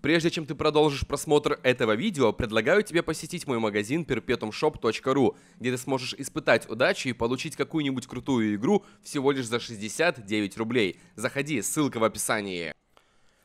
Прежде чем ты продолжишь просмотр этого видео, предлагаю тебе посетить мой магазин perpetumshop.ru, где ты сможешь испытать удачу и получить какую-нибудь крутую игру всего лишь за 69 рублей. Заходи, ссылка в описании.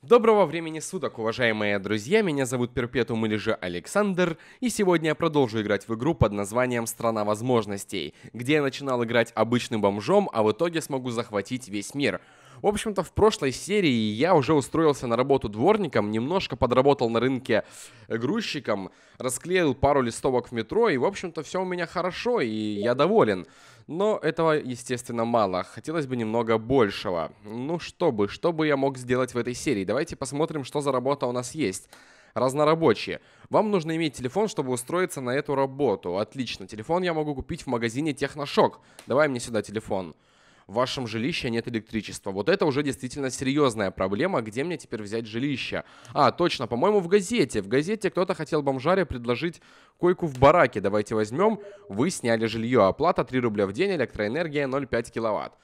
Доброго времени суток, уважаемые друзья, меня зовут Перпетум или же Александр, и сегодня я продолжу играть в игру под названием «Страна возможностей», где я начинал играть обычным бомжом, а в итоге смогу захватить весь мир – в общем-то, в прошлой серии я уже устроился на работу дворником, немножко подработал на рынке грузчиком, расклеил пару листовок в метро, и, в общем-то, все у меня хорошо, и я доволен. Но этого, естественно, мало. Хотелось бы немного большего. Ну что бы, что бы я мог сделать в этой серии? Давайте посмотрим, что за работа у нас есть разнорабочие. Вам нужно иметь телефон, чтобы устроиться на эту работу. Отлично, телефон я могу купить в магазине Техношок. Давай мне сюда телефон. Телефон в вашем жилище нет электричества. Вот это уже действительно серьезная проблема, где мне теперь взять жилище. А, точно, по-моему, в газете. В газете кто-то хотел бомжаре предложить койку в бараке. Давайте возьмем, вы сняли жилье, оплата 3 рубля в день, электроэнергия 0,5 киловатт.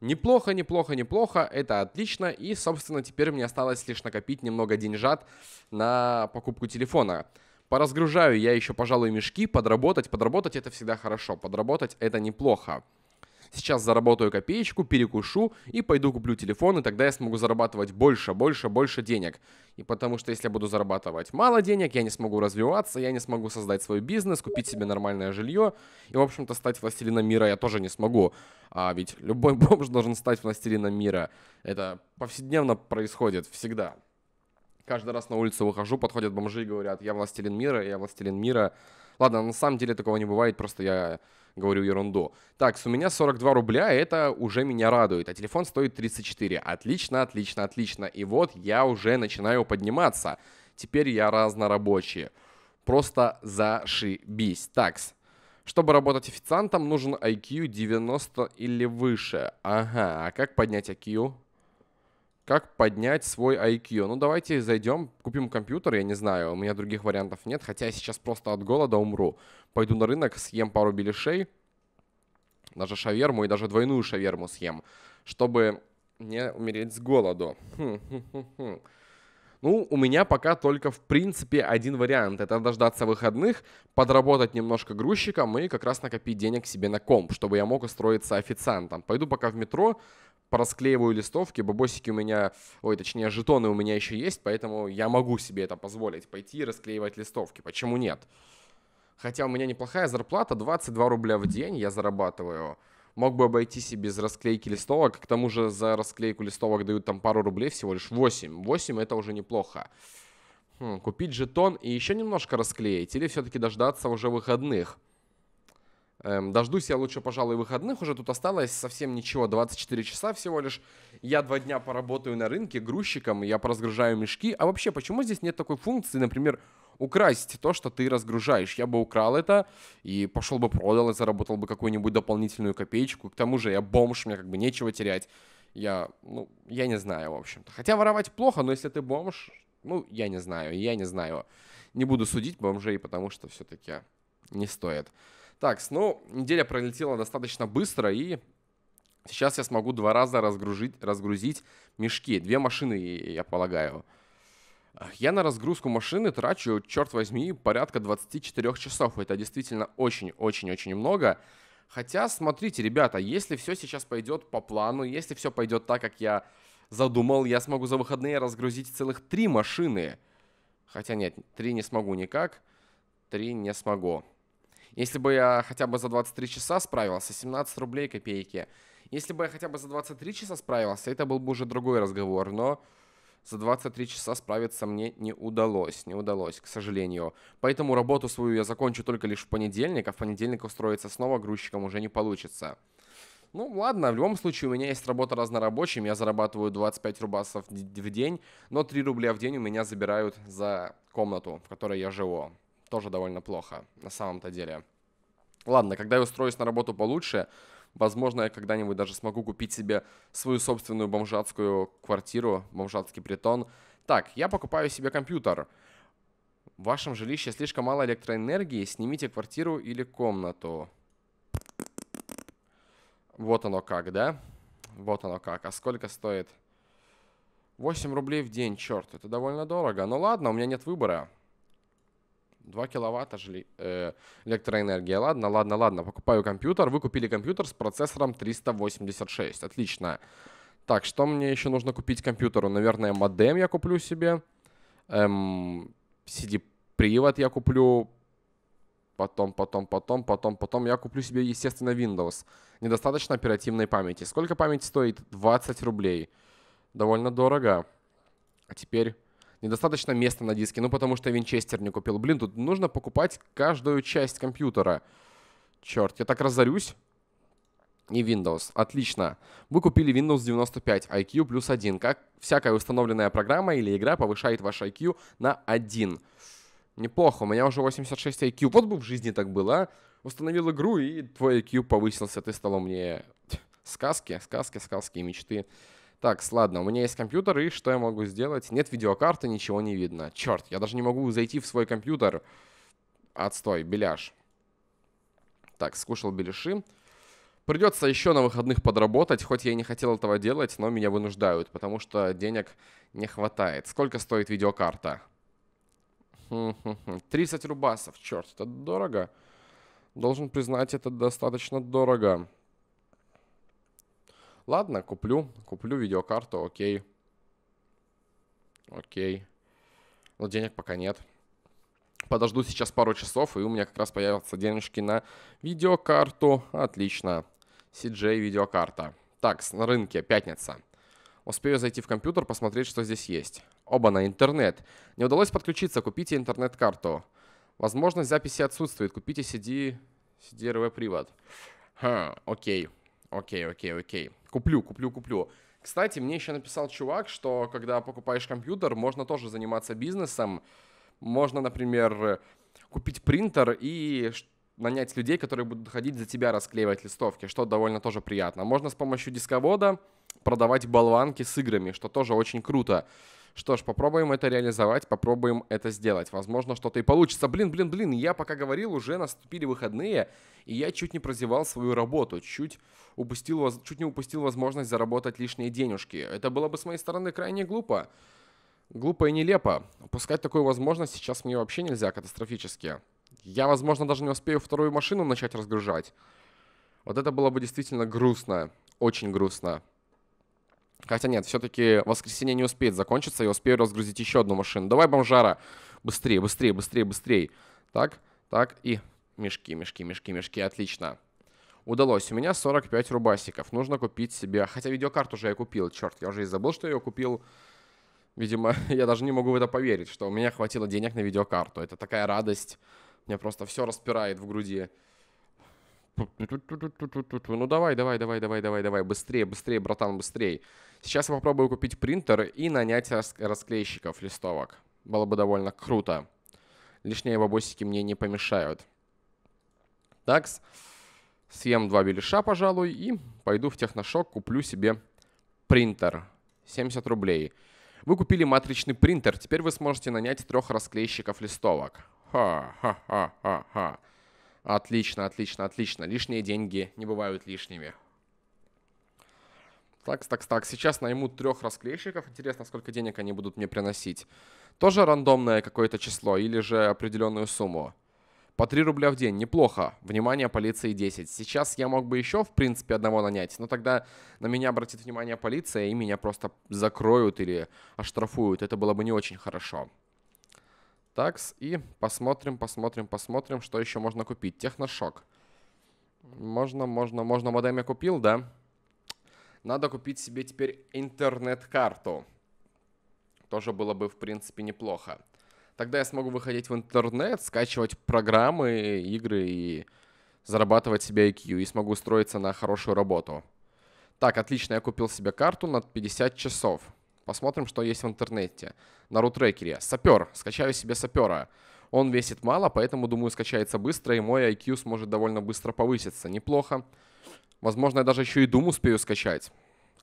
Неплохо, неплохо, неплохо, это отлично. И, собственно, теперь мне осталось лишь накопить немного деньжат на покупку телефона. Поразгружаю я еще, пожалуй, мешки, подработать. Подработать это всегда хорошо, подработать это неплохо сейчас заработаю копеечку, перекушу и пойду куплю телефон, и тогда я смогу зарабатывать больше, больше, больше денег. И потому что если я буду зарабатывать мало денег, я не смогу развиваться, я не смогу создать свой бизнес, купить себе нормальное жилье, и, в общем-то, стать властелином мира я тоже не смогу. А ведь любой бомж должен стать властелином мира. Это повседневно происходит всегда. Каждый раз на улицу выхожу, подходят бомжи и говорят, я властелин мира, я властелин мира. Ладно, на самом деле такого не бывает, просто я говорю ерунду. Так, у меня 42 рубля, это уже меня радует, а телефон стоит 34. Отлично, отлично, отлично. И вот я уже начинаю подниматься. Теперь я разнорабочий. Просто зашибись. Такс. Чтобы работать официантом, нужен IQ 90 или выше. Ага, а как поднять IQ? как поднять свой IQ. Ну, давайте зайдем, купим компьютер, я не знаю, у меня других вариантов нет, хотя я сейчас просто от голода умру. Пойду на рынок, съем пару беляшей, даже шаверму и даже двойную шаверму съем, чтобы не умереть с голоду. Хм, хм, хм, ну, у меня пока только, в принципе, один вариант. Это дождаться выходных, подработать немножко грузчиком и как раз накопить денег себе на комп, чтобы я мог устроиться официантом. Пойду пока в метро, порасклеиваю листовки, бабосики у меня, ой, точнее, жетоны у меня еще есть, поэтому я могу себе это позволить, пойти и расклеивать листовки. Почему нет? Хотя у меня неплохая зарплата, 22 рубля в день я зарабатываю. Мог бы обойтись и без расклейки листовок. К тому же за расклейку листовок дают там пару рублей, всего лишь 8. 8 это уже неплохо. Хм, купить жетон и еще немножко расклеить, или все-таки дождаться уже выходных. Эм, дождусь я лучше, пожалуй, выходных. Уже тут осталось совсем ничего, 24 часа всего лишь. Я два дня поработаю на рынке грузчиком, я поразгружаю мешки. А вообще, почему здесь нет такой функции, например, украсть то, что ты разгружаешь? Я бы украл это и пошел бы продал и заработал бы какую-нибудь дополнительную копеечку. К тому же я бомж, мне как бы нечего терять. Я, ну, я не знаю, в общем-то. Хотя воровать плохо, но если ты бомж, ну, я не знаю, я не знаю. Не буду судить бомжей, потому что все-таки не стоит. Так, ну, неделя пролетела достаточно быстро, и сейчас я смогу два раза разгрузить, разгрузить мешки. Две машины, я полагаю. Я на разгрузку машины трачу, черт возьми, порядка 24 часов. Это действительно очень-очень-очень много. Хотя, смотрите, ребята, если все сейчас пойдет по плану, если все пойдет так, как я задумал, я смогу за выходные разгрузить целых три машины. Хотя нет, три не смогу никак. Три не смогу. Если бы я хотя бы за 23 часа справился, 17 рублей копейки. Если бы я хотя бы за 23 часа справился, это был бы уже другой разговор, но за 23 часа справиться мне не удалось, не удалось, к сожалению. Поэтому работу свою я закончу только лишь в понедельник, а в понедельник устроиться снова грузчиком уже не получится. Ну ладно, в любом случае у меня есть работа разнорабочим, я зарабатываю 25 рубасов в день, но 3 рубля в день у меня забирают за комнату, в которой я живу. Тоже довольно плохо, на самом-то деле. Ладно, когда я устроюсь на работу получше, возможно, я когда-нибудь даже смогу купить себе свою собственную бомжатскую квартиру, бомжатский притон. Так, я покупаю себе компьютер. В вашем жилище слишком мало электроэнергии, снимите квартиру или комнату. Вот оно как, да? Вот оно как. А сколько стоит? 8 рублей в день, черт, это довольно дорого. Ну ладно, у меня нет выбора. 2 киловатта жили, э, электроэнергия. Ладно, ладно, ладно, покупаю компьютер. Вы купили компьютер с процессором 386. Отлично. Так, что мне еще нужно купить компьютеру? Наверное, модем я куплю себе. Эм, CD-привод я куплю. Потом, потом, потом, потом, потом я куплю себе, естественно, Windows. Недостаточно оперативной памяти. Сколько память стоит? 20 рублей. Довольно дорого. А теперь недостаточно места на диске, ну потому что винчестер не купил. Блин, тут нужно покупать каждую часть компьютера. Черт, я так разорюсь. И Windows. Отлично. Вы купили Windows 95, IQ плюс 1. Как всякая установленная программа или игра повышает ваш IQ на 1. Неплохо, у меня уже 86 IQ. Вот бы в жизни так было. А. Установил игру, и твой IQ повысился. Ты стал мне сказки, сказки, сказки и мечты. Так, ладно, у меня есть компьютер, и что я могу сделать? Нет видеокарты, ничего не видно. Черт, я даже не могу зайти в свой компьютер. Отстой, беляш. Так, скушал беляши. Придется еще на выходных подработать, хоть я и не хотел этого делать, но меня вынуждают, потому что денег не хватает. Сколько стоит видеокарта? 30 рубасов, черт, это дорого. Должен признать, это достаточно дорого. Ладно, куплю. Куплю видеокарту, окей. Окей. Но денег пока нет. Подожду сейчас пару часов, и у меня как раз появятся денежки на видеокарту. Отлично. CJ видеокарта. Так, на рынке, пятница. Успею зайти в компьютер, посмотреть, что здесь есть. Оба на интернет. Не удалось подключиться, купите интернет-карту. Возможность записи отсутствует, купите CD, CD-RV-привод. Ха, окей, окей, окей, окей. Куплю, куплю, куплю. Кстати, мне еще написал чувак, что когда покупаешь компьютер, можно тоже заниматься бизнесом. Можно, например, купить принтер и нанять людей, которые будут ходить за тебя расклеивать листовки, что довольно тоже приятно. Можно с помощью дисковода продавать болванки с играми, что тоже очень круто. Что ж, попробуем это реализовать, попробуем это сделать. Возможно, что-то и получится. Блин, блин, блин, я пока говорил, уже наступили выходные, и я чуть не прозевал свою работу, чуть, упустил, чуть не упустил возможность заработать лишние денежки. Это было бы с моей стороны крайне глупо. Глупо и нелепо. Упускать такую возможность сейчас мне вообще нельзя катастрофически. Я, возможно, даже не успею вторую машину начать разгружать. Вот это было бы действительно грустно. Очень грустно. Хотя нет, все-таки воскресенье не успеет закончиться, я успею разгрузить еще одну машину. Давай, бомжара, быстрее, быстрее, быстрее, быстрее. Так, так, и мешки, мешки, мешки, мешки, отлично. Удалось, у меня 45 рубасиков, нужно купить себе... Хотя видеокарту уже я купил, черт, я уже и забыл, что я ее купил. Видимо, я даже не могу в это поверить, что у меня хватило денег на видеокарту. Это такая радость, мне просто все распирает в груди. Ну давай, давай, давай, давай, давай, давай, быстрее, быстрее, братан, быстрее. Сейчас я попробую купить принтер и нанять рас расклейщиков листовок. Было бы довольно круто. Лишние бабосики мне не помешают. Так, Съем два беляша, пожалуй, и пойду в техношок, куплю себе принтер. 70 рублей. Вы купили матричный принтер, теперь вы сможете нанять трех расклейщиков листовок. Ха-ха-ха-ха-ха. Отлично, отлично, отлично. Лишние деньги не бывают лишними. Так, так, так. Сейчас найму трех расклейщиков. Интересно, сколько денег они будут мне приносить. Тоже рандомное какое-то число или же определенную сумму. По 3 рубля в день. Неплохо. Внимание, полиции 10. Сейчас я мог бы еще, в принципе, одного нанять. Но тогда на меня обратит внимание полиция, и меня просто закроют или оштрафуют. Это было бы не очень хорошо. Такс. И посмотрим, посмотрим, посмотрим, что еще можно купить. Техношок. Можно, можно, можно. Модем я купил, да? Надо купить себе теперь интернет-карту. Тоже было бы, в принципе, неплохо. Тогда я смогу выходить в интернет, скачивать программы, игры и зарабатывать себе IQ. И смогу устроиться на хорошую работу. Так, отлично, я купил себе карту на 50 часов. Посмотрим, что есть в интернете. На рутрекере. Сапер. Скачаю себе сапера. Он весит мало, поэтому, думаю, скачается быстро, и мой IQ сможет довольно быстро повыситься. Неплохо. Возможно, я даже еще и Doom успею скачать.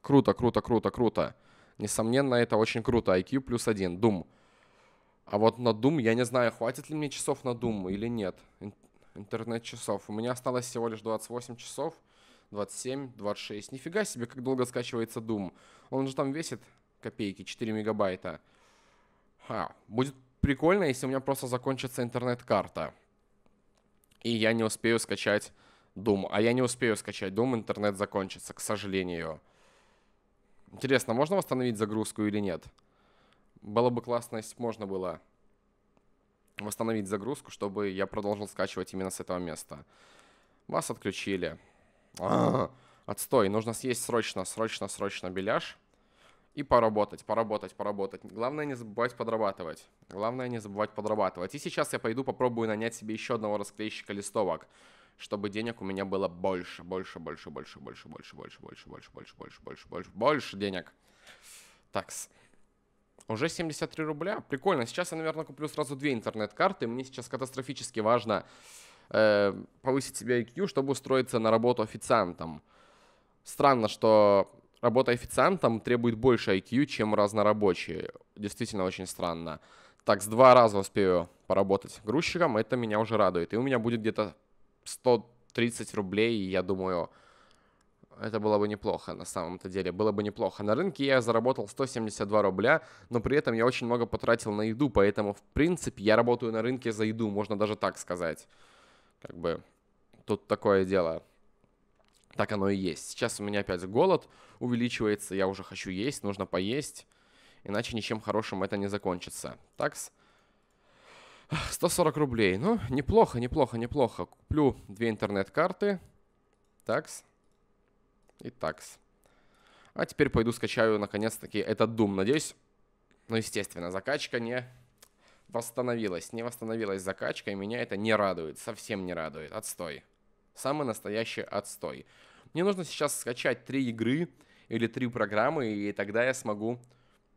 Круто, круто, круто, круто. Несомненно, это очень круто. IQ плюс один. Дум А вот на Дум я не знаю, хватит ли мне часов на Doom или нет. Интернет-часов. У меня осталось всего лишь 28 часов. 27, 26. Нифига себе, как долго скачивается Дум Он же там весит копейки, 4 мегабайта. Ха, будет прикольно, если у меня просто закончится интернет-карта. И я не успею скачать Doom. А я не успею скачать Doom, интернет закончится, к сожалению. Интересно, можно восстановить загрузку или нет? Было бы классно, если можно было восстановить загрузку, чтобы я продолжил скачивать именно с этого места. Вас отключили. А, отстой, нужно съесть срочно, срочно, срочно беляш и поработать, поработать, поработать. Главное не забывать подрабатывать. Главное не забывать подрабатывать. И сейчас я пойду попробую нанять себе еще одного расклейщика листовок, чтобы денег у меня было больше, больше, больше, больше, больше, больше, больше, больше, больше, больше, больше, больше, больше, больше денег. Такс. Уже 73 рубля. Прикольно. Сейчас я, наверное, куплю сразу две интернет-карты. Мне сейчас катастрофически важно э, повысить себе IQ, чтобы устроиться на работу официантом. Странно, что Работа официантом требует больше IQ, чем разнорабочие. Действительно очень странно. Так, с два раза успею поработать грузчиком, это меня уже радует. И у меня будет где-то 130 рублей, и я думаю, это было бы неплохо на самом-то деле, было бы неплохо. На рынке я заработал 172 рубля, но при этом я очень много потратил на еду, поэтому, в принципе, я работаю на рынке за еду, можно даже так сказать. Как бы тут такое дело. Так оно и есть. Сейчас у меня опять голод увеличивается, я уже хочу есть, нужно поесть. Иначе ничем хорошим это не закончится. Такс. 140 рублей. Ну, неплохо, неплохо, неплохо. Куплю две интернет-карты. Такс. И такс. А теперь пойду скачаю, наконец-таки, этот Doom. Надеюсь, ну, естественно, закачка не восстановилась. Не восстановилась закачка, и меня это не радует. Совсем не радует. Отстой. Самый настоящий отстой. Мне нужно сейчас скачать три игры или три программы, и тогда я смогу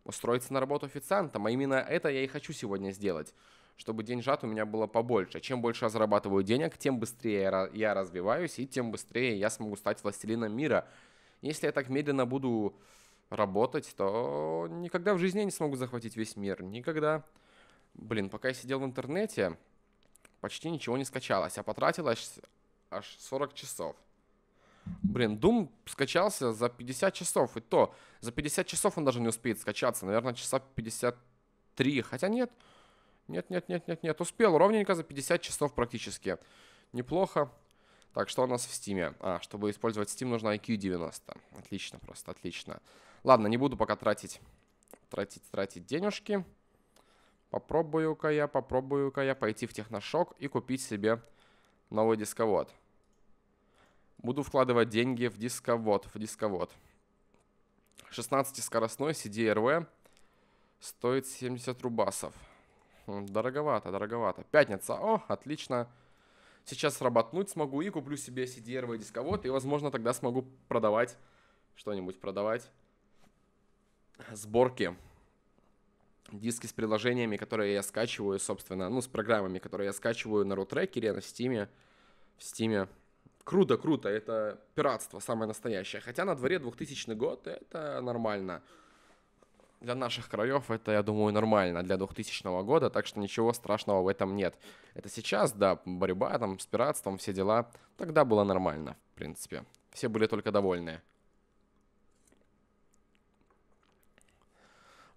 устроиться на работу официантом. А именно это я и хочу сегодня сделать, чтобы деньжат у меня было побольше. Чем больше я зарабатываю денег, тем быстрее я развиваюсь, и тем быстрее я смогу стать властелином мира. Если я так медленно буду работать, то никогда в жизни я не смогу захватить весь мир. Никогда. Блин, пока я сидел в интернете, почти ничего не скачалось, а потратилось аж 40 часов. Блин, Doom скачался за 50 часов, и то, за 50 часов он даже не успеет скачаться, наверное, часа 53, хотя нет, нет, нет, нет, нет, нет, успел ровненько за 50 часов практически, неплохо. Так, что у нас в Steam? А, чтобы использовать Steam, нужно IQ 90. Отлично просто, отлично. Ладно, не буду пока тратить, тратить, тратить денежки. Попробую-ка я, попробую-ка я пойти в Техношок и купить себе новый дисковод. Буду вкладывать деньги в дисковод, в дисковод. 16-скоростной CDRV стоит 70 рубасов. Дороговато, дороговато. Пятница. О, отлично. Сейчас работнуть смогу и куплю себе CDRV дисковод. И, возможно, тогда смогу продавать что-нибудь, продавать сборки. Диски с приложениями, которые я скачиваю, собственно, ну, с программами, которые я скачиваю на рутрекере, на стиме, в стиме. Круто, круто, это пиратство самое настоящее. Хотя на дворе 2000 год это нормально. Для наших краев это, я думаю, нормально для 2000 года, так что ничего страшного в этом нет. Это сейчас, да, борьба там с пиратством, все дела. Тогда было нормально, в принципе. Все были только довольны.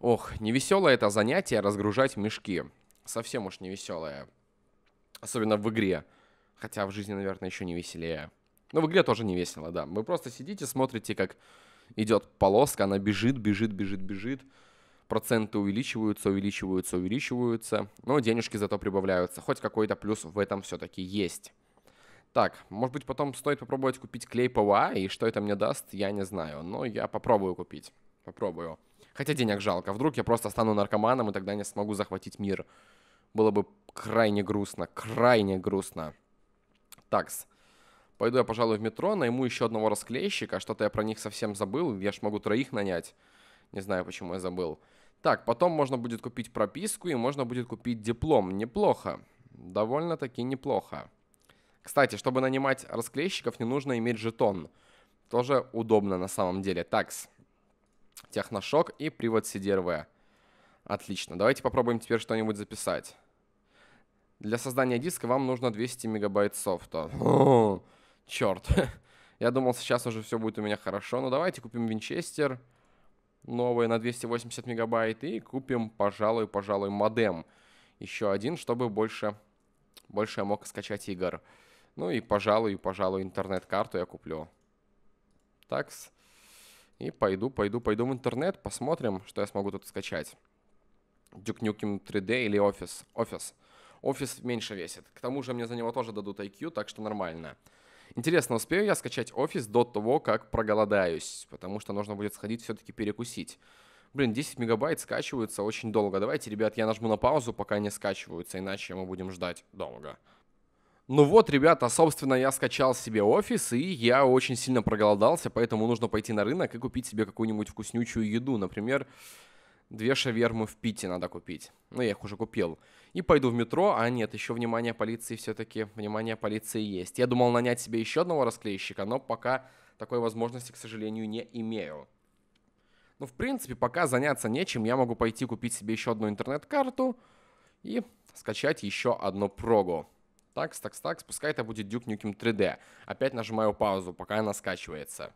Ох, невеселое это занятие разгружать мешки. Совсем уж невеселое. Особенно в игре. Хотя в жизни, наверное, еще не веселее. Но в игре тоже не весело, да. Вы просто сидите, смотрите, как идет полоска, она бежит, бежит, бежит, бежит. Проценты увеличиваются, увеличиваются, увеличиваются. Но денежки зато прибавляются. Хоть какой-то плюс в этом все-таки есть. Так, может быть, потом стоит попробовать купить клей ПВА, и что это мне даст, я не знаю. Но я попробую купить. Попробую. Хотя денег жалко. Вдруг я просто стану наркоманом, и тогда не смогу захватить мир. Было бы крайне грустно, крайне грустно. Такс. Пойду я, пожалуй, в метро, найму еще одного расклейщика. А что-то я про них совсем забыл. Я ж могу троих нанять. Не знаю, почему я забыл. Так, потом можно будет купить прописку и можно будет купить диплом. Неплохо. Довольно-таки неплохо. Кстати, чтобы нанимать расклейщиков, не нужно иметь жетон. Тоже удобно на самом деле. Такс. Техношок и привод CDRV. Отлично. Давайте попробуем теперь что-нибудь записать. Для создания диска вам нужно 200 мегабайт софта. О, хм, черт. Я думал, сейчас уже все будет у меня хорошо. Ну, давайте купим винчестер новый на 280 мегабайт и купим, пожалуй, пожалуй, модем. Еще один, чтобы больше, больше я мог скачать игр. Ну и, пожалуй, пожалуй, интернет-карту я куплю. Такс. И пойду, пойду, пойду в интернет, посмотрим, что я смогу тут скачать. Duke Nukem 3D или Office, Office. Офис меньше весит. К тому же мне за него тоже дадут IQ, так что нормально. Интересно, успею я скачать офис до того, как проголодаюсь, потому что нужно будет сходить все-таки перекусить. Блин, 10 мегабайт скачиваются очень долго. Давайте, ребят, я нажму на паузу, пока они скачиваются, иначе мы будем ждать долго. Ну вот, ребята, собственно, я скачал себе офис, и я очень сильно проголодался, поэтому нужно пойти на рынок и купить себе какую-нибудь вкуснючую еду. Например, две шавермы в Пите надо купить. Ну, я их уже купил. И пойду в метро, а нет, еще внимание полиции все-таки, внимание полиции есть. Я думал нанять себе еще одного расклейщика, но пока такой возможности, к сожалению, не имею. Ну, в принципе, пока заняться нечем, я могу пойти купить себе еще одну интернет-карту и скачать еще одну прогу. Такс, такс, такс, пускай это будет Duke Nukem 3D. Опять нажимаю паузу, пока она скачивается.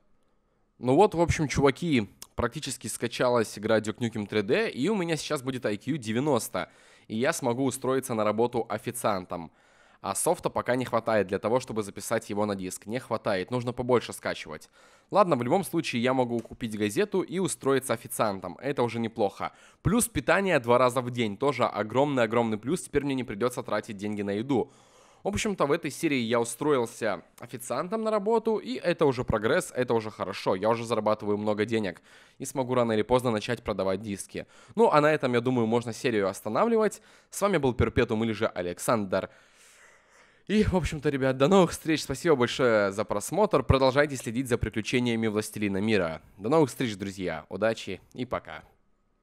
Ну вот, в общем, чуваки, практически скачалась игра Duke Nukem 3D, и у меня сейчас будет IQ 90, и я смогу устроиться на работу официантом. А софта пока не хватает для того, чтобы записать его на диск. Не хватает, нужно побольше скачивать. Ладно, в любом случае я могу купить газету и устроиться официантом. Это уже неплохо. Плюс питание два раза в день. Тоже огромный-огромный плюс. Теперь мне не придется тратить деньги на еду. В общем-то, в этой серии я устроился официантом на работу, и это уже прогресс, это уже хорошо, я уже зарабатываю много денег и смогу рано или поздно начать продавать диски. Ну, а на этом, я думаю, можно серию останавливать. С вами был Перпетум или же Александр. И, в общем-то, ребят, до новых встреч. Спасибо большое за просмотр. Продолжайте следить за приключениями Властелина мира. До новых встреч, друзья. Удачи и пока.